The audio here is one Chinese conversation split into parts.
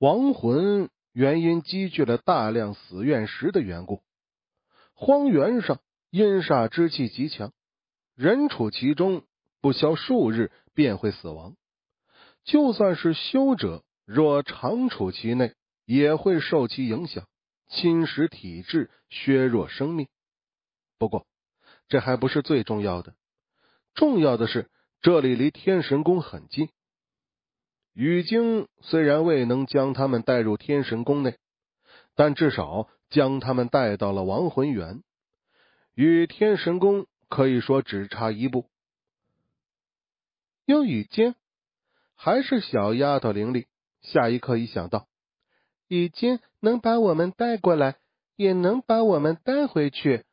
亡魂原因积聚了大量死怨石的缘故，荒原上阴煞之气极强，人处其中不消数日便会死亡。就算是修者，若长处其内，也会受其影响，侵蚀体质，削弱生命。不过，这还不是最重要的，重要的是这里离天神宫很近。雨晶虽然未能将他们带入天神宫内，但至少将他们带到了亡魂园，与天神宫可以说只差一步。用雨晶还是小丫头伶俐。下一刻一想到，雨晶能把我们带过来，也能把我们带回去。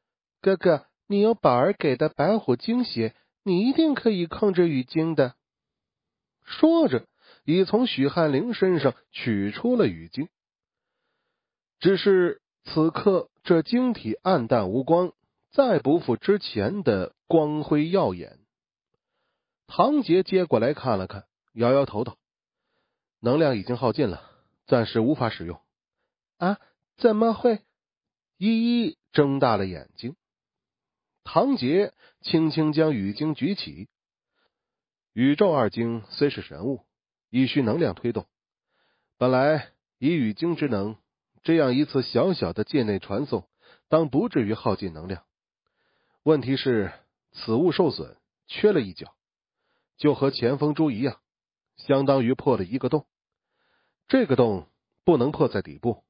哥哥，你有宝儿给的白虎精血，你一定可以控制雨晶的。说着。已从许汉灵身上取出了雨晶，只是此刻这晶体暗淡无光，再不复之前的光辉耀眼。唐杰接过来看了看，摇摇头道：“能量已经耗尽了，暂时无法使用。”啊！怎么会？依依睁大了眼睛。唐杰轻轻将雨晶举起，宇宙二晶虽是神物。以需能量推动。本来以宇晶之能，这样一次小小的界内传送，当不至于耗尽能量。问题是，此物受损，缺了一角，就和前锋珠一样，相当于破了一个洞。这个洞不能破在底部，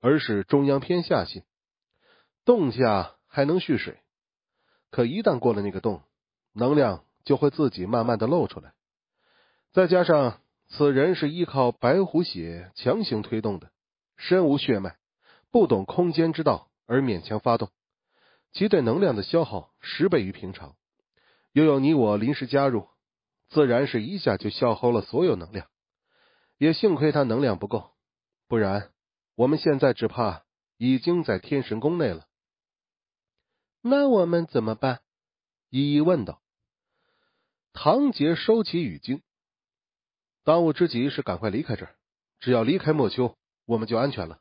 而是中央偏下陷，洞下还能蓄水。可一旦过了那个洞，能量就会自己慢慢的漏出来，再加上。此人是依靠白虎血强行推动的，身无血脉，不懂空间之道，而勉强发动，其对能量的消耗十倍于平常。又有你我临时加入，自然是一下就消耗了所有能量。也幸亏他能量不够，不然我们现在只怕已经在天神宫内了。那我们怎么办？依依问道。唐杰收起语精。当务之急是赶快离开这儿，只要离开莫秋，我们就安全了。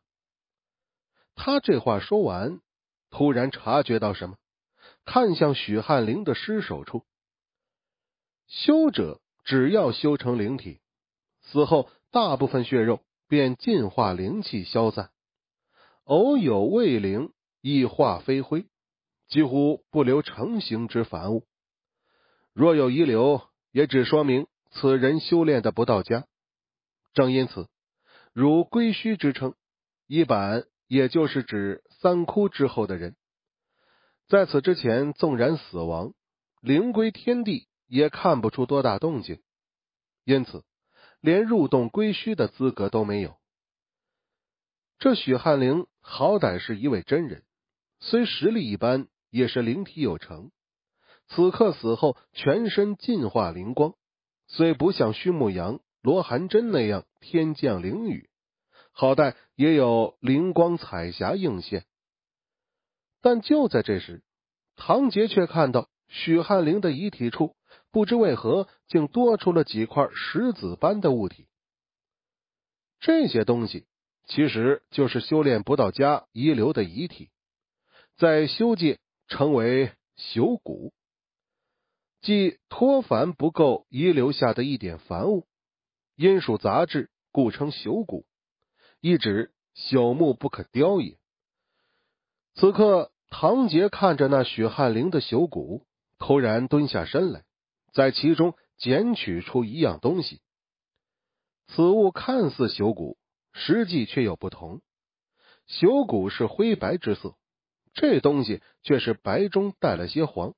他这话说完，突然察觉到什么，看向许汉林的尸首处。修者只要修成灵体，死后大部分血肉便进化灵气消散，偶有未灵亦化飞灰，几乎不留成形之凡物。若有遗留，也只说明。此人修炼的不到家，正因此，如归虚之称，一般也就是指三窟之后的人。在此之前，纵然死亡，灵归天地，也看不出多大动静，因此连入洞归虚的资格都没有。这许汉灵好歹是一位真人，虽实力一般，也是灵体有成。此刻死后，全身进化灵光。虽不像徐慕阳、罗寒珍那样天降灵雨，好歹也有灵光彩霞映现。但就在这时，唐杰却看到许汉林的遗体处，不知为何竟多出了几块石子般的物体。这些东西其实就是修炼不到家遗留的遗体，在修界称为朽骨。即脱凡不够遗留下的一点凡物，因属杂质，故称朽骨。意指朽木不可雕也。此刻，唐杰看着那许汉灵的朽骨，突然蹲下身来，在其中捡取出一样东西。此物看似朽骨，实际却有不同。朽骨是灰白之色，这东西却是白中带了些黄。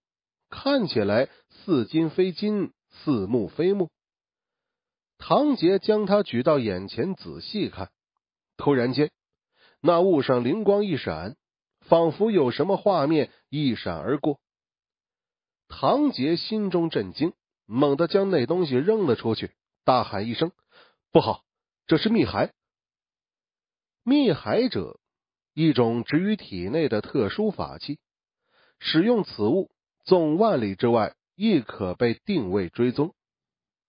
看起来似金非金，似木非木。唐杰将它举到眼前仔细看，突然间，那物上灵光一闪，仿佛有什么画面一闪而过。唐杰心中震惊，猛地将那东西扔了出去，大喊一声：“不好！这是密海。”密海者，一种植于体内的特殊法器，使用此物。纵万里之外，亦可被定位追踪。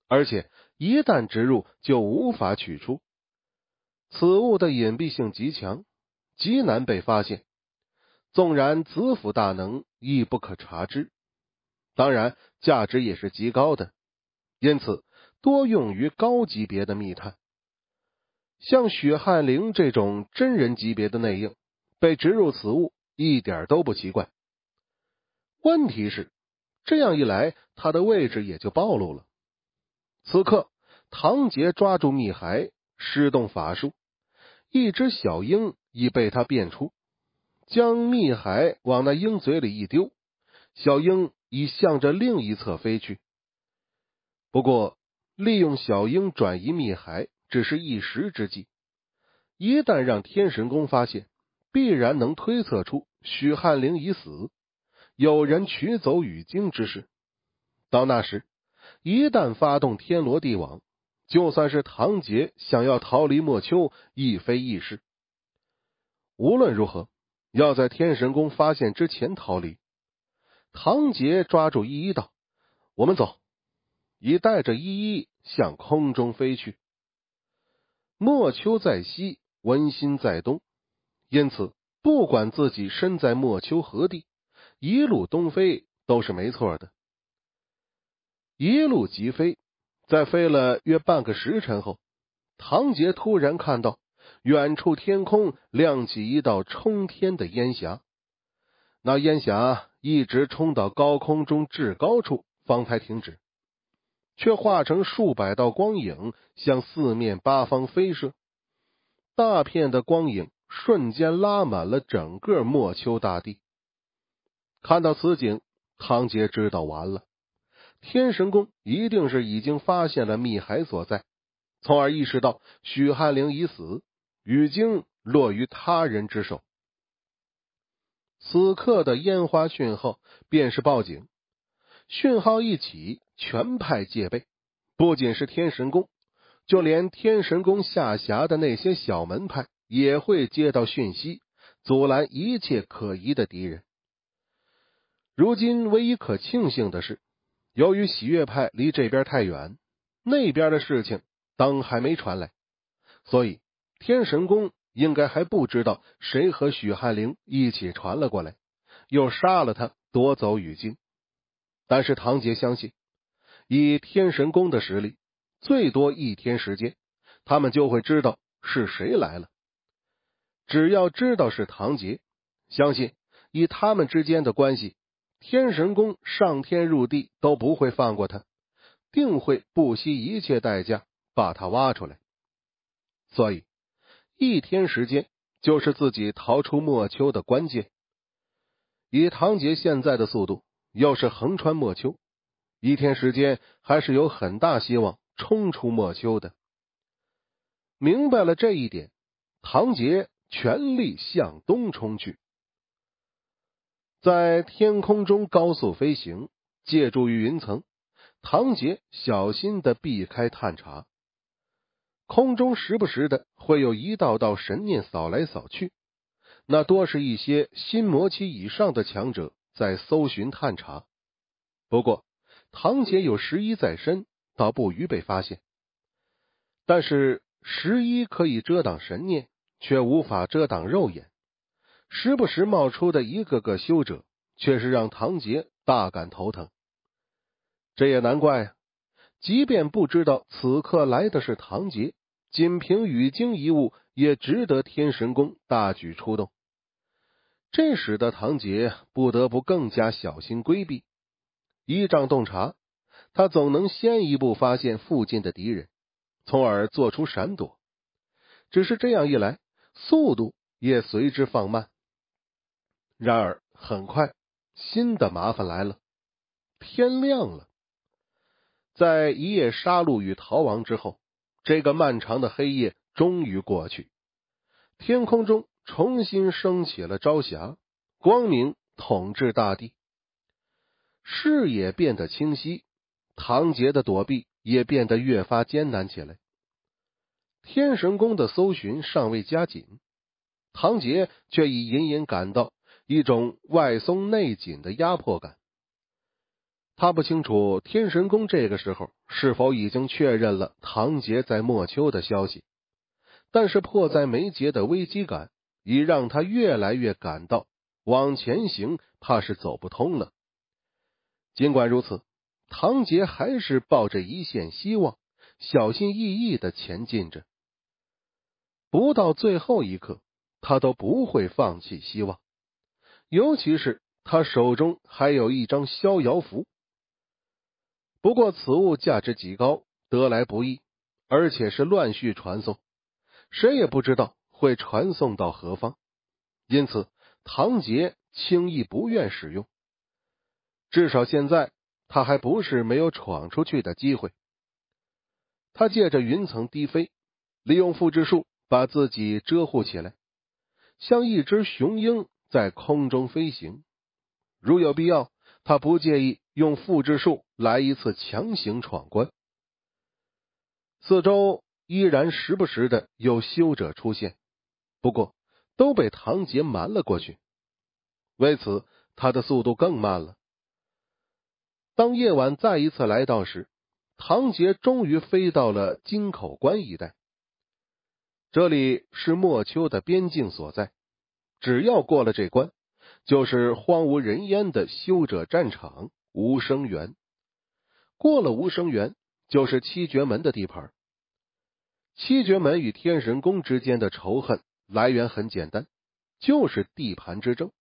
而且一旦植入，就无法取出。此物的隐蔽性极强，极难被发现。纵然紫府大能，亦不可察之。当然，价值也是极高的，因此多用于高级别的密探。像许汉灵这种真人级别的内应，被植入此物，一点都不奇怪。问题是，这样一来，他的位置也就暴露了。此刻，唐杰抓住密骸，施动法术，一只小鹰已被他变出，将密骸往那鹰嘴里一丢，小鹰已向着另一侧飞去。不过，利用小鹰转移密骸只是一时之计，一旦让天神宫发现，必然能推测出许汉灵已死。有人取走雨晶之事，到那时，一旦发动天罗地网，就算是唐杰想要逃离莫秋，亦非易事。无论如何，要在天神宫发现之前逃离。唐杰抓住依依道：“我们走！”已带着依依向空中飞去。莫秋在西，文心在东，因此不管自己身在莫秋何地。一路东飞都是没错的。一路疾飞，在飞了约半个时辰后，唐杰突然看到远处天空亮起一道冲天的烟霞，那烟霞一直冲到高空中至高处方才停止，却化成数百道光影向四面八方飞射，大片的光影瞬间拉满了整个莫丘大地。看到此景，康杰知道完了。天神宫一定是已经发现了密海所在，从而意识到许汉灵已死，雨经落于他人之手。此刻的烟花讯号便是报警，讯号一起，全派戒备。不仅是天神宫，就连天神宫下辖的那些小门派也会接到讯息，阻拦一切可疑的敌人。如今唯一可庆幸的是，由于喜悦派离这边太远，那边的事情当还没传来，所以天神宫应该还不知道谁和许汉灵一起传了过来，又杀了他，夺走雨金。但是唐杰相信，以天神宫的实力，最多一天时间，他们就会知道是谁来了。只要知道是唐杰，相信以他们之间的关系。天神宫上天入地都不会放过他，定会不惜一切代价把他挖出来。所以，一天时间就是自己逃出莫秋的关键。以唐杰现在的速度，要是横穿莫秋，一天时间还是有很大希望冲出莫秋的。明白了这一点，唐杰全力向东冲去。在天空中高速飞行，借助于云层，唐杰小心的避开探查。空中时不时的会有一道道神念扫来扫去，那多是一些心魔期以上的强者在搜寻探查。不过，唐杰有十一在身，倒不于被发现。但是，十一可以遮挡神念，却无法遮挡肉眼。时不时冒出的一个个修者，却是让唐杰大感头疼。这也难怪，即便不知道此刻来的是唐杰，仅凭《雨经》一物，也值得天神宫大举出动。这使得唐杰不得不更加小心规避。依仗洞察，他总能先一步发现附近的敌人，从而做出闪躲。只是这样一来，速度也随之放慢。然而，很快新的麻烦来了。天亮了，在一夜杀戮与逃亡之后，这个漫长的黑夜终于过去，天空中重新升起了朝霞，光明统治大地，视野变得清晰，唐杰的躲避也变得越发艰难起来。天神宫的搜寻尚未加紧，唐杰却已隐隐感到。一种外松内紧的压迫感。他不清楚天神宫这个时候是否已经确认了唐杰在莫秋的消息，但是迫在眉睫的危机感已让他越来越感到往前行怕是走不通了。尽管如此，唐杰还是抱着一线希望，小心翼翼的前进着。不到最后一刻，他都不会放弃希望。尤其是他手中还有一张逍遥符，不过此物价值极高，得来不易，而且是乱序传送，谁也不知道会传送到何方，因此唐杰轻易不愿使用。至少现在他还不是没有闯出去的机会。他借着云层低飞，利用复制术把自己遮护起来，像一只雄鹰。在空中飞行，如有必要，他不介意用复制术来一次强行闯关。四周依然时不时的有修者出现，不过都被唐杰瞒了过去。为此，他的速度更慢了。当夜晚再一次来到时，唐杰终于飞到了金口关一带。这里是莫秋的边境所在。只要过了这关，就是荒无人烟的修者战场无生源。过了无生源，就是七绝门的地盘。七绝门与天神宫之间的仇恨来源很简单，就是地盘之争。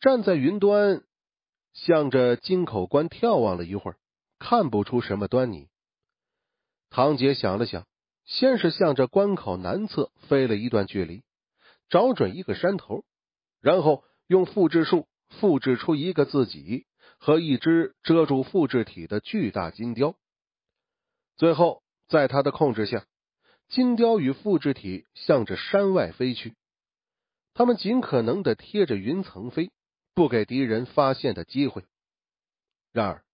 站在云端，向着金口关眺望了一会儿，看不出什么端倪。唐杰想了想，先是向着关口南侧飞了一段距离。找准一个山头，然后用复制术复制出一个自己和一只遮住复制体的巨大金雕。最后，在他的控制下，金雕与复制体向着山外飞去。他们尽可能的贴着云层飞，不给敌人发现的机会。然而，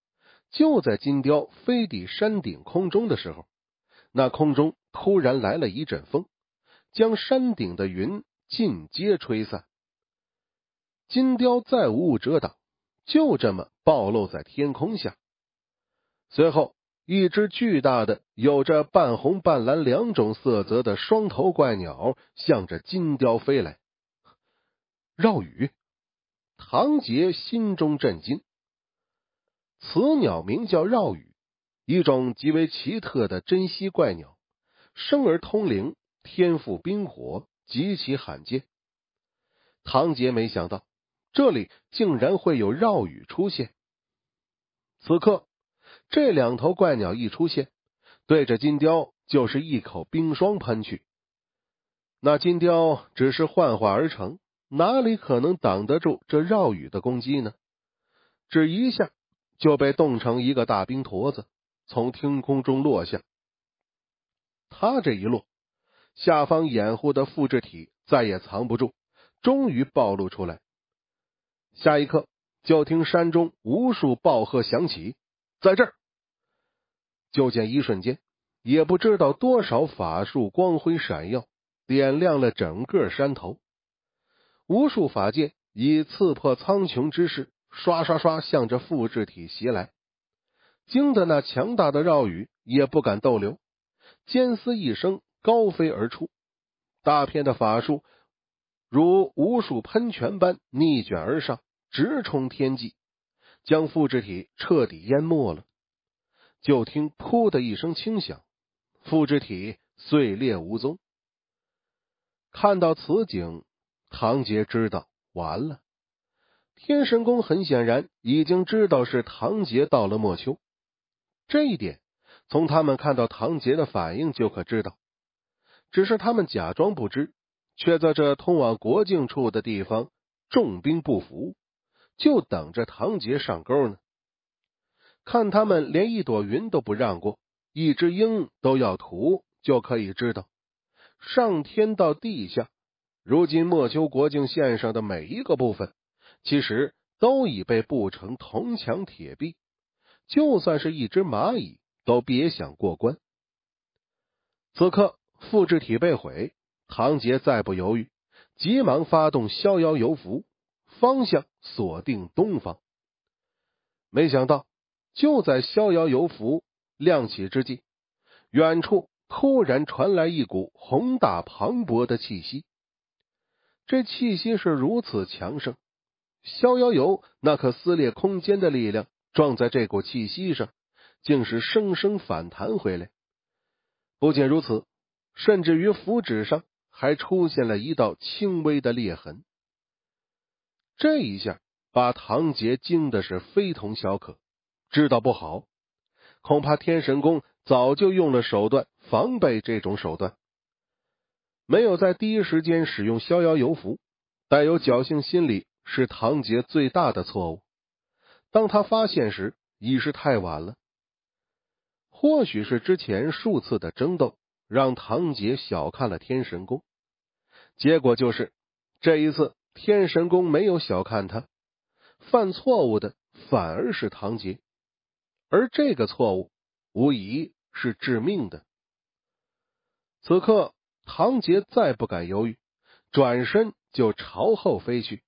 就在金雕飞抵山顶空中的时候，那空中突然来了一阵风，将山顶的云。尽皆吹散，金雕再无遮挡，就这么暴露在天空下。随后，一只巨大的、有着半红半蓝两种色泽的双头怪鸟向着金雕飞来。绕羽，唐杰心中震惊。此鸟名叫绕羽，一种极为奇特的珍稀怪鸟，生而通灵，天赋冰火。极其罕见，唐杰没想到这里竟然会有绕雨出现。此刻，这两头怪鸟一出现，对着金雕就是一口冰霜喷去。那金雕只是幻化而成，哪里可能挡得住这绕雨的攻击呢？只一下就被冻成一个大冰坨子，从天空中落下。他这一落。下方掩护的复制体再也藏不住，终于暴露出来。下一刻，就听山中无数暴喝响起，在这儿，就见一瞬间，也不知道多少法术光辉闪耀，点亮了整个山头。无数法剑以刺破苍穹之势，刷刷刷向着复制体袭来，惊得那强大的绕羽也不敢逗留，尖嘶一声。高飞而出，大片的法术如无数喷泉般逆卷而上，直冲天际，将复制体彻底淹没了。就听“噗”的一声轻响，复制体碎裂无踪。看到此景，唐杰知道完了。天神宫很显然已经知道是唐杰到了莫秋，这一点从他们看到唐杰的反应就可知道。只是他们假装不知，却在这通往国境处的地方重兵不服，就等着唐杰上钩呢。看他们连一朵云都不让过，一只鹰都要屠，就可以知道，上天到地下，如今莫丘国境线上的每一个部分，其实都已被布成铜墙铁壁，就算是一只蚂蚁都别想过关。此刻。复制体被毁，唐杰再不犹豫，急忙发动逍遥游符，方向锁定东方。没想到，就在逍遥游符亮起之际，远处突然传来一股宏大磅礴的气息。这气息是如此强盛，逍遥游那颗撕裂空间的力量撞在这股气息上，竟是生生反弹回来。不仅如此。甚至于符纸上还出现了一道轻微的裂痕，这一下把唐杰惊的是非同小可。知道不好，恐怕天神宫早就用了手段防备这种手段，没有在第一时间使用逍遥游符，带有侥幸心理是唐杰最大的错误。当他发现时，已是太晚了。或许是之前数次的争斗。让唐杰小看了天神宫，结果就是这一次天神宫没有小看他，犯错误的反而是唐杰，而这个错误无疑是致命的。此刻唐杰再不敢犹豫，转身就朝后飞去。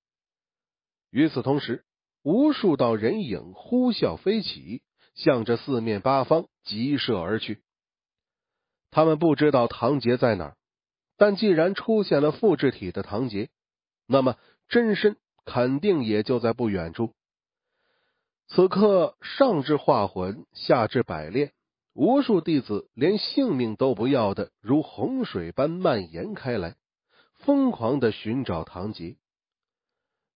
与此同时，无数道人影呼啸飞起，向着四面八方急射而去。他们不知道唐杰在哪，但既然出现了复制体的唐杰，那么真身肯定也就在不远处。此刻，上至化魂，下至百炼，无数弟子连性命都不要的，如洪水般蔓延开来，疯狂的寻找唐杰。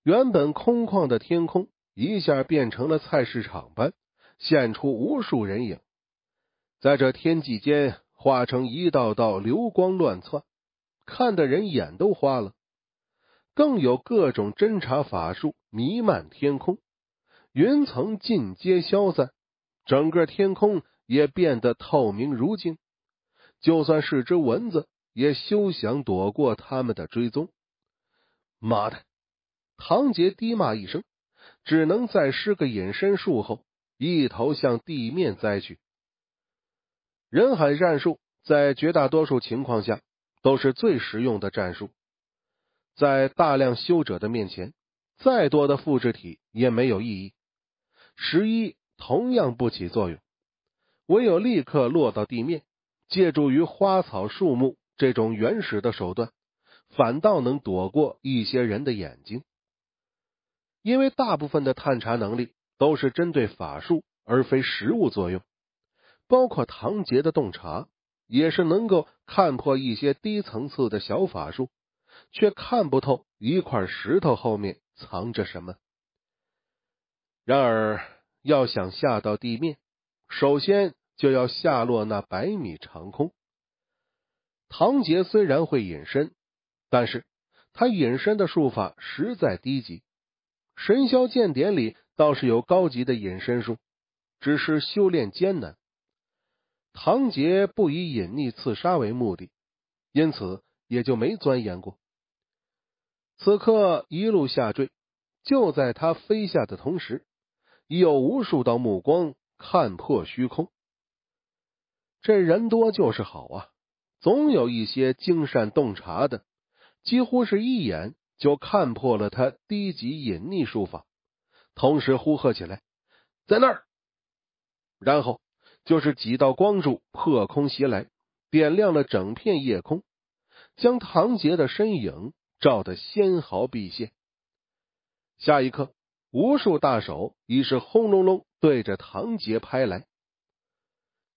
原本空旷的天空一下变成了菜市场般，现出无数人影，在这天际间。化成一道道流光乱窜，看得人眼都花了。更有各种侦查法术弥漫天空，云层尽皆消散，整个天空也变得透明如镜。就算是只蚊子，也休想躲过他们的追踪。妈的！唐杰低骂一声，只能再施个隐身术，后一头向地面栽去。人海战术在绝大多数情况下都是最实用的战术，在大量修者的面前，再多的复制体也没有意义，十一同样不起作用。唯有立刻落到地面，借助于花草树木这种原始的手段，反倒能躲过一些人的眼睛，因为大部分的探查能力都是针对法术而非实物作用。包括唐杰的洞察，也是能够看破一些低层次的小法术，却看不透一块石头后面藏着什么。然而，要想下到地面，首先就要下落那百米长空。唐杰虽然会隐身，但是他隐身的术法实在低级。《神霄剑典》里倒是有高级的隐身术，只是修炼艰难。唐杰不以隐匿刺杀为目的，因此也就没钻研过。此刻一路下坠，就在他飞下的同时，已有无数道目光看破虚空。这人多就是好啊，总有一些精善洞察的，几乎是一眼就看破了他低级隐匿术法，同时呼喝起来：“在那儿！”然后。就是几道光柱破空袭来，点亮了整片夜空，将唐杰的身影照得纤毫毕现。下一刻，无数大手已是轰隆隆对着唐杰拍来。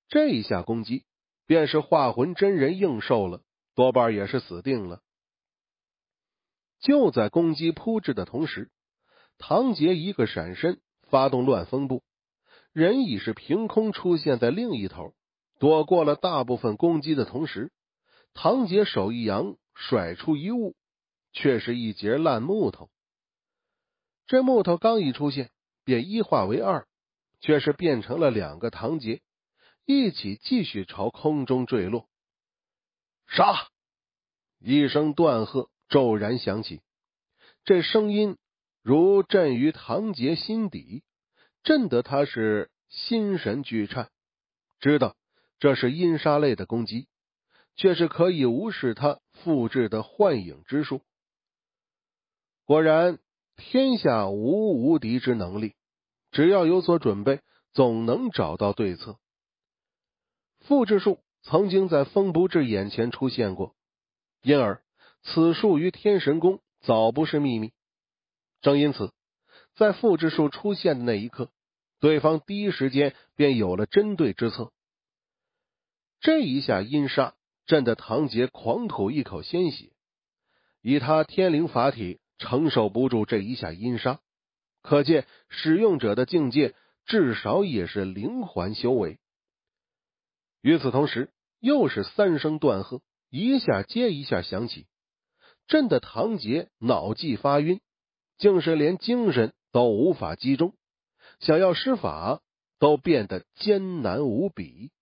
这一下攻击，便是化魂真人应受了，多半也是死定了。就在攻击扑至的同时，唐杰一个闪身，发动乱风步。人已是凭空出现在另一头，躲过了大部分攻击的同时，唐杰手一扬，甩出一物，却是一截烂木头。这木头刚一出现，便一化为二，却是变成了两个唐杰，一起继续朝空中坠落。杀！一声断喝骤然响起，这声音如震于唐杰心底。震得他是心神俱颤，知道这是阴杀类的攻击，却是可以无视他复制的幻影之术。果然，天下无无敌之能力，只要有所准备，总能找到对策。复制术曾经在风不至眼前出现过，因而此术于天神宫早不是秘密。正因此。在复制术出现的那一刻，对方第一时间便有了针对之策。这一下阴杀，震得唐杰狂吐一口鲜血，以他天灵法体承受不住这一下阴杀，可见使用者的境界至少也是灵环修为。与此同时，又是三声断喝，一下接一下响起，震得唐杰脑际发晕，竟是连精神。都无法集中，想要施法都变得艰难无比。